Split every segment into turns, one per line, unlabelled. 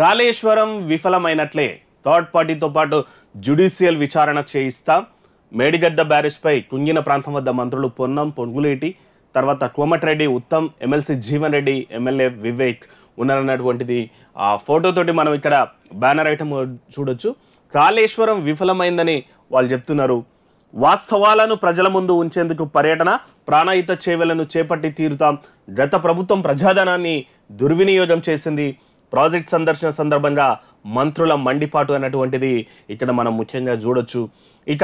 Kaleshwaram విఫలమైనట్లే third పార్టీతో పాటు judicial విచారణ చేయిస్తాం మేడిగడ్డ బ్యారేజ్పై కుంగిన ప్రాంతం వద్ద మంత్రులు పొన్నం పొంగులేటి తర్వాత కోమటిరెడ్డి ఉత్తమ్ ఎమ్మెల్సీ జీవన్ రెడ్డి ఎమ్మెల్యే వివేక్ ఉన్నారన్నటువంటిది ఆ ఫోటోతోటి మనం ఇక్కడ బ్యానర్ ఐటమ్ చూడొచ్చు కాళేశ్వరం విఫలమైందని వాళ్ళు చెప్తున్నారు వాస్తవాలను ప్రజల ముందు ఉంచేందుకు పర్యటన ప్రాణాయుత చేవలను చేపట్టి తీరుతాం గత ప్రభుత్వం ప్రజాధనాన్ని దుర్వినియోగం చేసింది ప్రాజెక్ట్ సందర్శన సందర్భంగా మంత్రుల మండిపాటు అన్నటువంటిది ఇక్కడ మనం ముఖ్యంగా చూడొచ్చు ఇక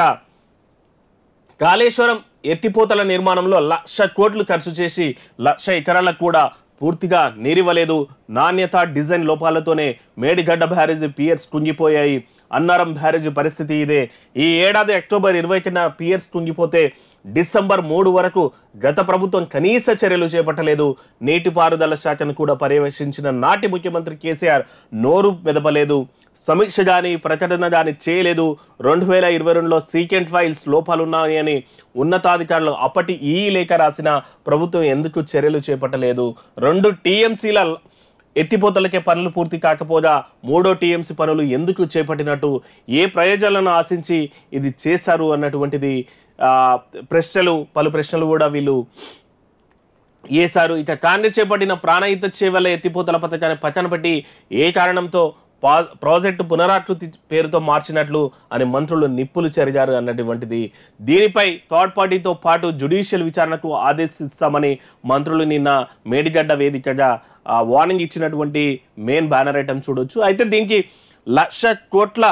కాళేశ్వరం ఎత్తిపోతల నిర్మాణంలో లక్ష కోట్లు ఖర్చు చేసి లక్ష ఎకరాలకు కూడా పూర్తిగా నీరివ్వలేదు నాణ్యత డిజైన్ లోపాలతోనే మేడిగడ్డ బ్యారేజ్ పియర్స్ కుంగిపోయాయి అన్నారం బ్యారేజ్ పరిస్థితి ఇదే ఈ ఏడాది అక్టోబర్ ఇరవైకిన పియర్స్ కుంగిపోతే డిసెంబర్ మూడు వరకు గత ప్రభుత్వం కనీస చర్యలు చేపట్టలేదు నీటిపారుదల శాఖను కూడా పర్యవేక్షించిన నాటి ముఖ్యమంత్రి కేసీఆర్ నోరు మెదపలేదు సమీక్ష కానీ ప్రకటన కానీ చేయలేదు రెండు వేల ఇరవై రెండులో సీకెంట్ ఫైల్స్ లోపాలు అని ఉన్నతాధికారులు అప్పటి ఈ లేఖ రాసిన ప్రభుత్వం ఎందుకు చర్యలు చేపట్టలేదు రెండు టీఎంసీల ఎత్తిపోతలకే పనులు పూర్తి కాకపోగా మూడో టీఎంసీ పనులు ఎందుకు చేపట్టినట్టు ఏ ప్రయోజనాలను ఆశించి ఇది చేశారు అన్నటువంటిది ప్రశ్నలు పలు ప్రశ్నలు కూడా వీళ్ళు ఏసారు ఇక కాంగ్రెస్ చేపట్టిన ప్రాణహిత చేవల ఎత్తిపోతల పథకాన్ని పక్కన పెట్టి ఏ కారణంతో ప్రాజెక్టు పునరాట్లు పేరుతో మార్చినట్లు అని మంత్రులు నిప్పులు చెరిగారు అన్నటువంటిది దీనిపై థర్డ్ పార్టీతో పాటు జ్యుడిషియల్ విచారణకు ఆదేశిస్తామని మంత్రులు నిన్న మేడిగడ్డ వేదికగా వార్నింగ్ ఇచ్చినటువంటి మెయిన్ బ్యానర్ ఐటమ్ చూడొచ్చు అయితే దీనికి లక్ష కోట్ల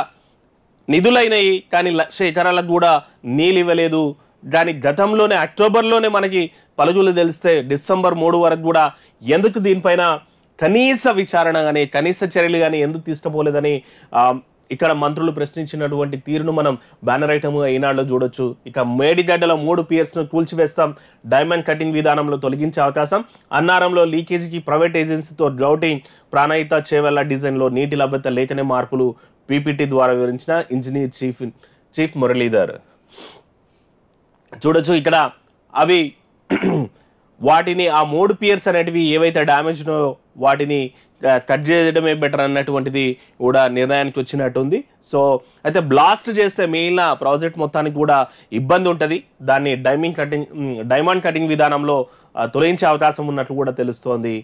నిధులైనవి కానీ లక్ష ఎకరాలకు కూడా నీళ్ళు ఇవ్వలేదు దాని గతంలోనే అక్టోబర్లోనే మనకి పలుజులు తెలిస్తే డిసెంబర్ మూడు వరకు కూడా ఎందుకు దీనిపైన కనీస విచారణ కానీ కనీస చర్యలు కానీ ఎందుకు తీసుకుపోలేదని ఇక్కడ మంత్రులు ప్రశ్నించినటువంటి తీరును మనం బ్యానర్ ఐటమ్ ఈనాడులో చూడొచ్చు ఇక మేడిగడ్డలో మూడు పియర్స్ను కూల్చివేస్తాం డైమండ్ కటింగ్ విధానంలో తొలగించే అవకాశం అన్నారంలో లీకేజీకి ప్రైవేట్ ఏజెన్సీతో డ్రౌటింగ్ ప్రాణాయిత చేవెళ్ల డిజైన్లో నీటి లభ్యత లేకనే మార్పులు పీపీటీ ద్వారా వివరించిన ఇంజనీర్ చీఫ్ చీఫ్ మురళీధర్ చూడొచ్చు ఇక్కడ అవి వాటిని ఆ మూడు పియర్స్ అనేటివి ఏవైతే డ్యామేజ్నో వాటిని కట్ చేయడమే బెటర్ అన్నటువంటిది కూడా నిర్ణయానికి వచ్చినట్టుంది సో అయితే బ్లాస్ట్ చేస్తే మిగిలిన ప్రాజెక్ట్ మొత్తానికి కూడా ఇబ్బంది ఉంటుంది దాన్ని డైమింగ్ కటింగ్ డైమండ్ కటింగ్ విధానంలో తొలగించే అవకాశం ఉన్నట్లు కూడా తెలుస్తోంది